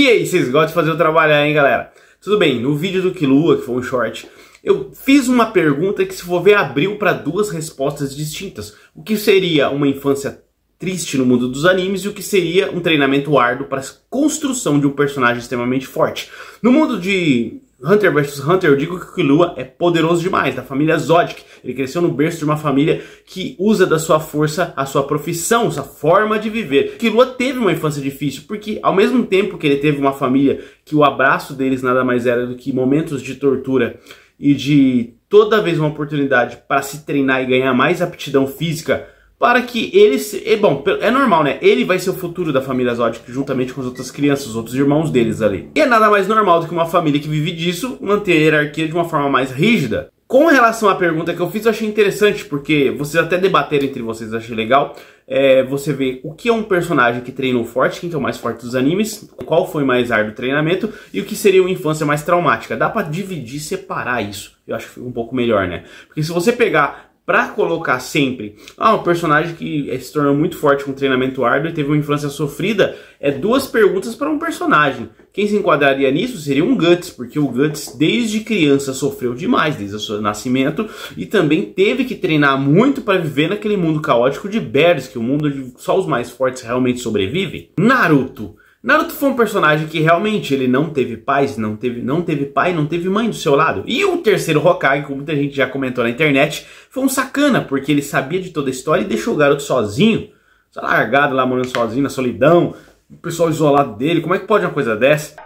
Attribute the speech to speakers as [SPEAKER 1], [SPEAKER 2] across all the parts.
[SPEAKER 1] E aí, vocês gostam de fazer o trabalho hein, galera? Tudo bem, no vídeo do Kilua, que foi um short, eu fiz uma pergunta que se for ver abriu para duas respostas distintas. O que seria uma infância triste no mundo dos animes e o que seria um treinamento árduo para a construção de um personagem extremamente forte. No mundo de Hunter vs Hunter, eu digo que o Killua é poderoso demais, da família Zodic. Ele cresceu no berço de uma família que usa da sua força a sua profissão, sua forma de viver. Killua teve uma infância difícil, porque ao mesmo tempo que ele teve uma família que o abraço deles nada mais era do que momentos de tortura e de toda vez uma oportunidade para se treinar e ganhar mais aptidão física para que ele se... bom, é normal, né? Ele vai ser o futuro da família Zodiac juntamente com as outras crianças, os outros irmãos deles ali. E é nada mais normal do que uma família que vive disso manter a hierarquia de uma forma mais rígida. Com relação à pergunta que eu fiz, eu achei interessante, porque vocês até debateram entre vocês, achei legal. É, você vê o que é um personagem que treinou forte, quem que é o mais forte dos animes, qual foi mais árduo treinamento e o que seria uma infância mais traumática. Dá para dividir, separar isso. Eu acho que fica um pouco melhor, né? Porque se você pegar para colocar sempre, ah, um personagem que é, se tornou muito forte com treinamento árduo e teve uma infância sofrida, é duas perguntas para um personagem. Quem se enquadraria nisso seria um Guts, porque o Guts desde criança sofreu demais, desde o seu nascimento, e também teve que treinar muito para viver naquele mundo caótico de Berserk, é o mundo onde só os mais fortes realmente sobrevivem. Naruto Naruto foi um personagem que realmente ele não teve pais, não teve, não teve pai, não teve mãe do seu lado. E o terceiro Hokage, como muita gente já comentou na internet, foi um sacana, porque ele sabia de toda a história e deixou o garoto sozinho, largado lá morando sozinho na solidão, o pessoal isolado dele. Como é que pode uma coisa dessa?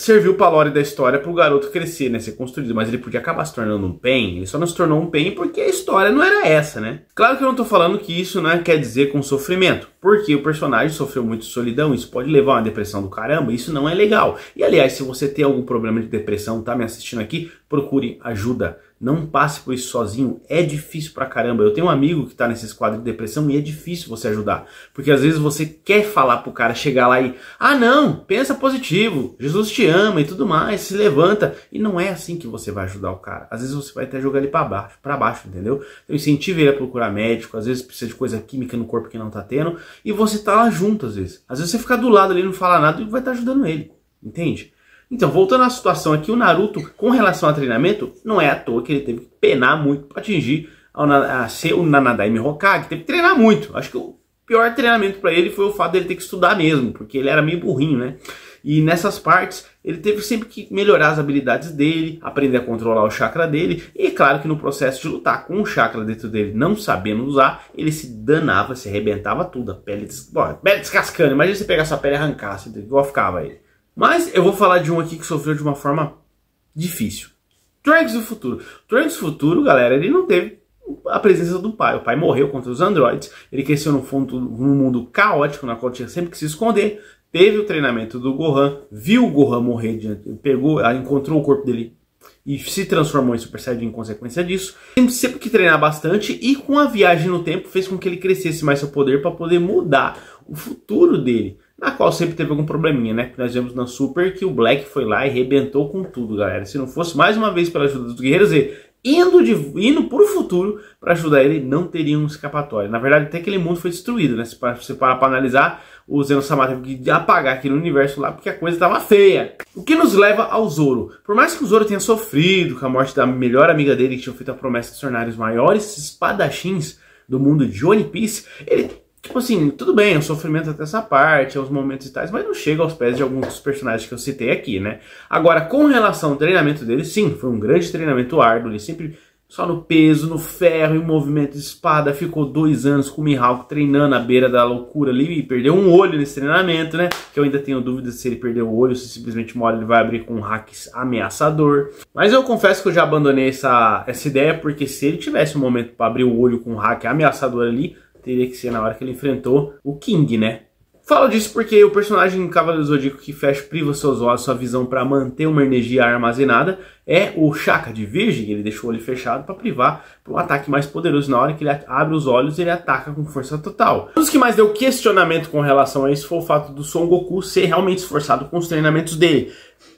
[SPEAKER 1] serviu pra lore da história pro garoto crescer, né? Ser construído. Mas ele podia acabar se tornando um PEN. Ele só não se tornou um PEN porque a história não era essa, né? Claro que eu não tô falando que isso né, quer dizer com sofrimento. Porque o personagem sofreu muito solidão. Isso pode levar a uma depressão do caramba. Isso não é legal. E aliás, se você tem algum problema de depressão, tá me assistindo aqui, procure ajuda não passe por isso sozinho. É difícil pra caramba. Eu tenho um amigo que tá nesse quadros de depressão e é difícil você ajudar. Porque às vezes você quer falar pro cara chegar lá e, ah não, pensa positivo, Jesus te ama e tudo mais, se levanta. E não é assim que você vai ajudar o cara. Às vezes você vai até jogar ele para baixo, para baixo, entendeu? Então incentivo ele a procurar médico, às vezes precisa de coisa química no corpo que não tá tendo. E você tá lá junto às vezes. Às vezes você fica do lado ali, não fala nada e vai estar tá ajudando ele. Entende? Então, voltando à situação aqui, o Naruto, com relação a treinamento, não é à toa que ele teve que penar muito para atingir a ser o Nanadaime Hokage. Teve que treinar muito. Acho que o pior treinamento para ele foi o fato dele ter que estudar mesmo, porque ele era meio burrinho, né? E nessas partes, ele teve sempre que melhorar as habilidades dele, aprender a controlar o chakra dele, e é claro que no processo de lutar com o chakra dentro dele não sabendo usar, ele se danava, se arrebentava tudo, a pele, des... Bom, a pele descascando. Imagina se pegar sua pele e arrancasse, igual ficava ele. Mas eu vou falar de um aqui que sofreu de uma forma difícil. Trunks do futuro. Trunks do futuro, galera, ele não teve a presença do pai. O pai morreu contra os androides. Ele cresceu num, fundo, num mundo caótico, na qual tinha sempre que se esconder. Teve o treinamento do Gohan, viu o Gohan morrer, diante, pegou, ah, encontrou o corpo dele e se transformou em Super Saiyajin em consequência disso. Sempre, sempre que treinar bastante e com a viagem no tempo fez com que ele crescesse mais seu poder para poder mudar o futuro dele na qual sempre teve algum probleminha, né? Que nós vemos na Super que o Black foi lá e rebentou com tudo, galera. Se não fosse mais uma vez pela ajuda dos guerreiros e indo, de, indo pro futuro para ajudar ele, não teria um escapatório. Na verdade, até aquele mundo foi destruído, né? Se você parar pra analisar, o Zeno Samar teve que apagar aquele universo lá porque a coisa tava feia. O que nos leva ao Zoro. Por mais que o Zoro tenha sofrido com a morte da melhor amiga dele, que tinha feito a promessa de tornar os maiores espadachins do mundo de One Piece, ele Tipo assim, tudo bem, o é sofrimento até essa parte, os é momentos e tais, mas não chega aos pés de alguns dos personagens que eu citei aqui, né? Agora, com relação ao treinamento dele, sim, foi um grande treinamento árduo, ele sempre só no peso, no ferro e o movimento de espada, ficou dois anos com o Mihawk treinando à beira da loucura ali e perdeu um olho nesse treinamento, né? Que eu ainda tenho dúvidas se ele perdeu o olho, se simplesmente uma hora ele vai abrir com um hack ameaçador. Mas eu confesso que eu já abandonei essa, essa ideia, porque se ele tivesse um momento para abrir o olho com um hack ameaçador ali, teria que ser na hora que ele enfrentou o King, né? Falo disso porque o personagem Cavaleiro Zodíaco que fecha priva seus olhos, sua visão para manter uma energia armazenada, é o Chaka de Virgem, ele deixou o olho fechado para privar para um ataque mais poderoso. Na hora que ele abre os olhos, ele ataca com força total. Um dos que mais deu questionamento com relação a isso foi o fato do Son Goku ser realmente esforçado com os treinamentos dele.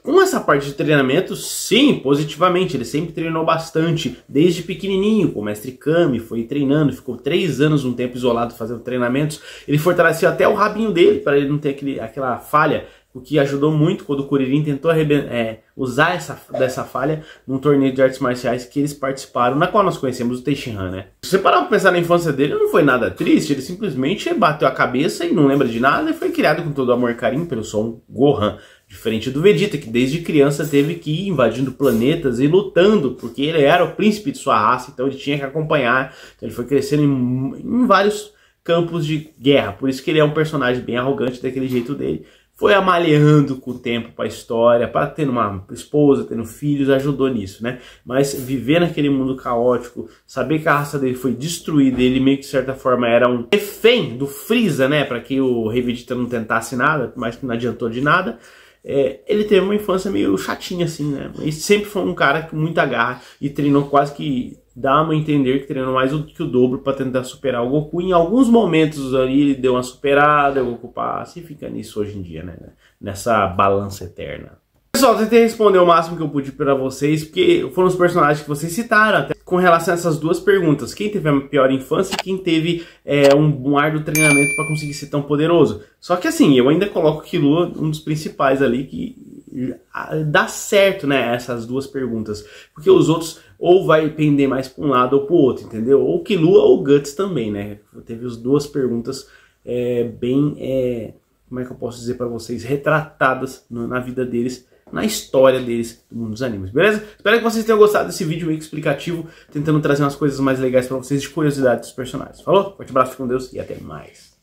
[SPEAKER 1] Com essa parte de treinamento, sim, positivamente. Ele sempre treinou bastante, desde pequenininho, com o mestre Kami, foi treinando, ficou três anos um tempo isolado fazendo treinamentos. Ele fortaleceu até o rabinho dele, para ele não ter aquele, aquela falha o que ajudou muito quando o Kuririn tentou é, usar essa, dessa falha num torneio de artes marciais que eles participaram, na qual nós conhecemos o Teixeira, né? Se você parar pra pensar na infância dele, não foi nada triste, ele simplesmente bateu a cabeça e não lembra de nada e foi criado com todo amor e carinho pelo som Gohan. Diferente do Vegeta, que desde criança teve que ir invadindo planetas e lutando, porque ele era o príncipe de sua raça, então ele tinha que acompanhar. Então ele foi crescendo em, em vários campos de guerra, por isso que ele é um personagem bem arrogante daquele jeito dele foi amaleando com o tempo para a história, para ter uma esposa, tendo filhos, ajudou nisso, né? Mas viver naquele mundo caótico, saber que a raça dele foi destruída, ele meio que de certa forma era um refém do Freeza, né? Para que o Revedita não tentasse nada, mas que não adiantou de nada. É, ele teve uma infância meio chatinha assim, né? Ele sempre foi um cara com muita garra e treinou quase que dá a entender que treinou mais do que o dobro para tentar superar o Goku. Em alguns momentos ali ele deu uma superada, o Goku passa e fica nisso hoje em dia, né? Nessa balança eterna. Pessoal, tentei responder o máximo que eu pude para vocês, porque foram os personagens que vocês citaram, até com relação a essas duas perguntas. Quem teve a pior infância e quem teve é, um, um árduo treinamento para conseguir ser tão poderoso. Só que assim, eu ainda coloco o Killua um dos principais ali, que dá certo, né, essas duas perguntas, porque os outros ou vai pender mais para um lado ou para o outro, entendeu? Ou que Lua ou Guts também, né? Teve as duas perguntas é, bem, é, como é que eu posso dizer para vocês, retratadas no, na vida deles, na história deles do mundo dos animes, beleza? Espero que vocês tenham gostado desse vídeo meio explicativo, tentando trazer umas coisas mais legais para vocês de curiosidade dos personagens. Falou? Forte abraço, fique com Deus e até mais.